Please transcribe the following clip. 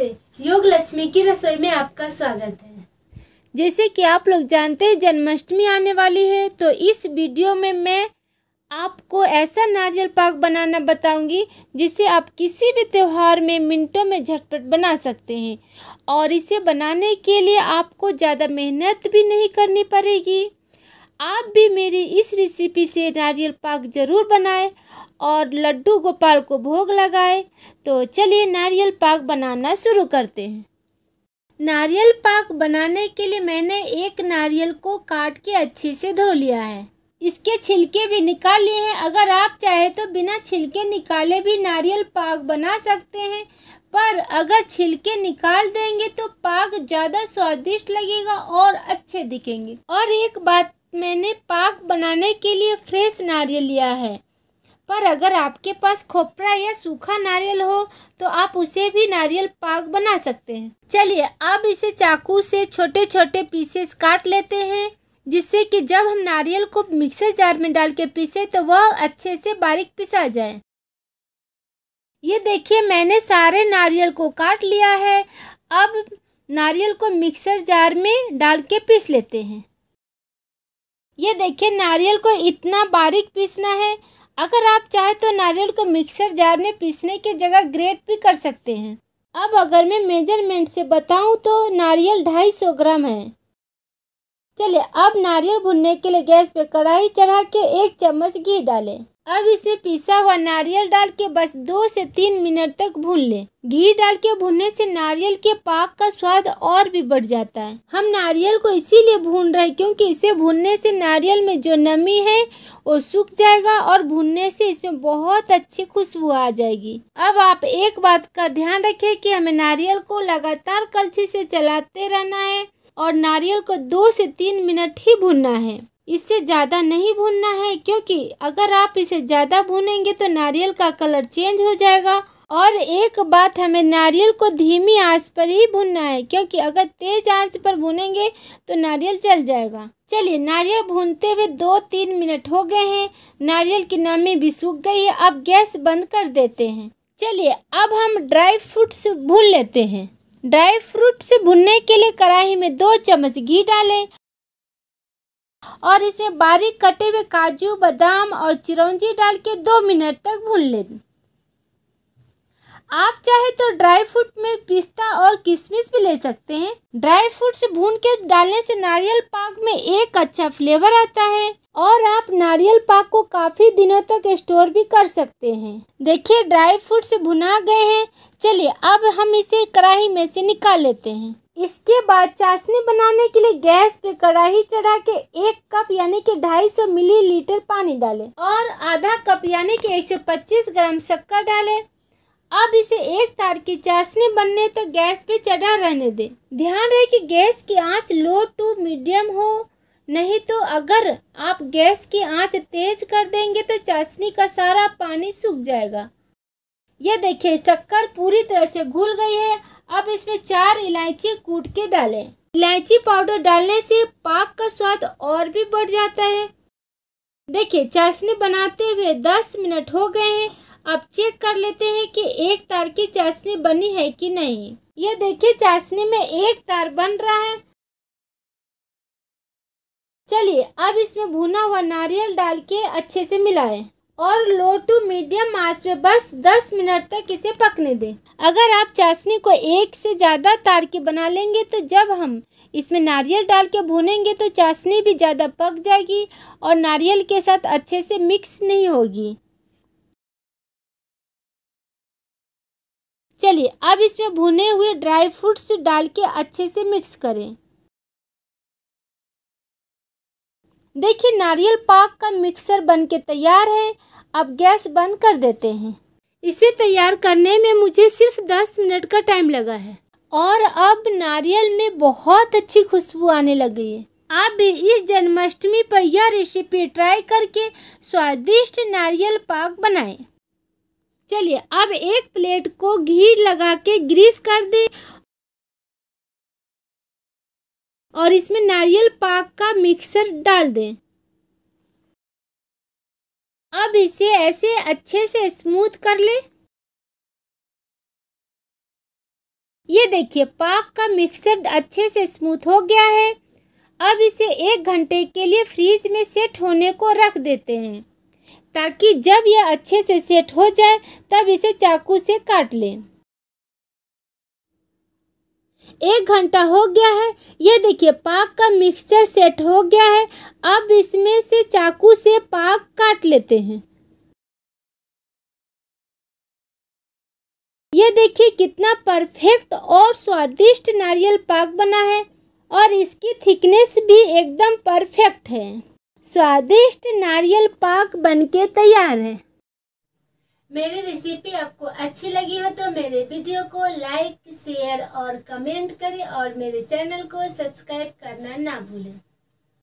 नमस्ते योग लक्ष्मी की रसोई में आपका स्वागत है जैसे कि आप लोग जानते हैं जन्माष्टमी आने वाली है तो इस वीडियो में मैं आपको ऐसा नारियल पाक बनाना बताऊंगी जिसे आप किसी भी त्यौहार में मिनटों में झटपट बना सकते हैं और इसे बनाने के लिए आपको ज़्यादा मेहनत भी नहीं करनी पड़ेगी आप भी मेरी इस रेसिपी से नारियल पाक ज़रूर बनाएं और लड्डू गोपाल को भोग लगाएं तो चलिए नारियल पाक बनाना शुरू करते हैं नारियल पाक बनाने के लिए मैंने एक नारियल को काट के अच्छे से धो लिया है इसके छिलके भी निकाल लिए हैं अगर आप चाहे तो बिना छिलके निकाले भी नारियल पाक बना सकते हैं पर अगर छिलके निकाल देंगे तो पाक ज़्यादा स्वादिष्ट लगेगा और अच्छे दिखेंगे और एक बात मैंने पाक बनाने के लिए फ्रेश नारियल लिया है पर अगर आपके पास खोपरा या सूखा नारियल हो तो आप उसे भी नारियल पाक बना सकते हैं चलिए अब इसे चाकू से छोटे छोटे पीसेस काट लेते हैं जिससे कि जब हम नारियल को मिक्सर जार में डाल के पीसे तो वह अच्छे से बारीक पिसा जाए ये देखिए मैंने सारे नारियल को काट लिया है अब नारियल को मिक्सर जार में डाल के पीस लेते हैं ये देखिए नारियल को इतना बारीक पीसना है अगर आप चाहे तो नारियल को मिक्सर जार में पीसने की जगह ग्रेट भी कर सकते हैं अब अगर मैं मेजरमेंट से बताऊं तो नारियल ढाई सौ ग्राम है चलिए अब नारियल भुनने के लिए गैस पे कढ़ाई चढ़ा के एक चम्मच घी डालें अब इसमें पिसा हुआ नारियल डाल के बस दो से तीन मिनट तक भून लें घी डाल के भूनने से नारियल के पाक का स्वाद और भी बढ़ जाता है हम नारियल को इसीलिए भून रहे क्योंकि इसे भूनने से नारियल में जो नमी है वो सूख जाएगा और भूनने से इसमें बहुत अच्छी खुशबू आ जाएगी अब आप एक बात का ध्यान रखें कि हमें नारियल को लगातार कलछी से चलाते रहना है और नारियल को दो से तीन मिनट ही भूनना है इससे ज़्यादा नहीं भूनना है क्योंकि अगर आप इसे ज़्यादा भूनेंगे तो नारियल का कलर चेंज हो जाएगा और एक बात हमें नारियल को धीमी आंच पर ही भूनना है क्योंकि अगर तेज़ आंच पर भूनेंगे तो नारियल जल जाएगा चलिए नारियल भूनते हुए दो तीन मिनट हो गए हैं नारियल की नमी भी सूख गई है अब गैस बंद कर देते हैं चलिए अब हम ड्राई फ्रूट्स भून लेते हैं ड्राई फ्रूट्स भुनने के लिए कढ़ाई में दो चम्मच घी डालें और इसमें बारीक कटे हुए काजू बादाम और चिरौंजी डाल के दो मिनट तक भून लें आप चाहे तो ड्राई फ्रूट में पिस्ता और किशमिश भी ले सकते हैं ड्राई फ्रूट्स भून के डालने से नारियल पाक में एक अच्छा फ्लेवर आता है और आप नारियल पाक को काफ़ी दिनों तक स्टोर भी कर सकते हैं देखिए ड्राई फ्रूट्स भुना गए हैं चलिए अब हम इसे कढ़ाई में से निकाल लेते हैं इसके बाद चाशनी बनाने के लिए गैस पे कढ़ाई चढ़ा के एक कप यानी कि 250 मिलीलीटर पानी डालें और आधा कप यानी कि 125 ग्राम शक्कर डालें अब इसे एक तार की चाशनी बनने तक तो गैस पे चढ़ा रहने दें ध्यान रहे कि गैस की आंच लो टू मीडियम हो नहीं तो अगर आप गैस की आंच तेज कर देंगे तो चाशनी का सारा पानी सूख जाएगा यह देखिए शक्कर पूरी तरह से घुल गई है अब इसमें चार इलायची कूट के डालें इलायची पाउडर डालने से पाक का स्वाद और भी बढ़ जाता है देखिए चाशनी बनाते हुए दस मिनट हो गए हैं अब चेक कर लेते हैं कि एक तार की चाशनी बनी है कि नहीं ये देखिए चाशनी में एक तार बन रहा है चलिए अब इसमें भुना हुआ नारियल डाल के अच्छे से मिलाएं। और लो टू मीडियम आंच पे बस 10 मिनट तक इसे पकने दें अगर आप चाशनी को एक से ज़्यादा तार के बना लेंगे तो जब हम इसमें नारियल डाल के भूनेंगे तो चाशनी भी ज़्यादा पक जाएगी और नारियल के साथ अच्छे से मिक्स नहीं होगी चलिए अब इसमें भुने हुए ड्राई फ्रूट्स डाल के अच्छे से मिक्स करें देखिए नारियल पाक का मिक्सर बन के तैयार है अब गैस बंद कर देते हैं इसे तैयार करने में मुझे सिर्फ दस मिनट का टाइम लगा है और अब नारियल में बहुत अच्छी खुशबू आने लग गई है आप भी इस जन्माष्टमी पर यह रेसिपी ट्राई करके स्वादिष्ट नारियल पाक बनाएं। चलिए अब एक प्लेट को घी लगा के ग्रीस कर दें और इसमें नारियल पाक का मिक्सर डाल दें अब इसे ऐसे अच्छे से स्मूथ कर लें ये देखिए पाक का मिक्सर अच्छे से स्मूथ हो गया है अब इसे एक घंटे के लिए फ्रीज में सेट होने को रख देते हैं ताकि जब यह अच्छे से सेट हो जाए तब इसे चाकू से काट लें एक घंटा हो गया है ये देखिए पाक का मिक्सचर सेट हो गया है अब इसमें से चाकू से पाक काट लेते हैं ये देखिए कितना परफेक्ट और स्वादिष्ट नारियल पाक बना है और इसकी थिकनेस भी एकदम परफेक्ट है स्वादिष्ट नारियल पाक बनके तैयार है मेरी रेसिपी आपको अच्छी लगी हो तो मेरे वीडियो को लाइक शेयर और कमेंट करें और मेरे चैनल को सब्सक्राइब करना ना भूलें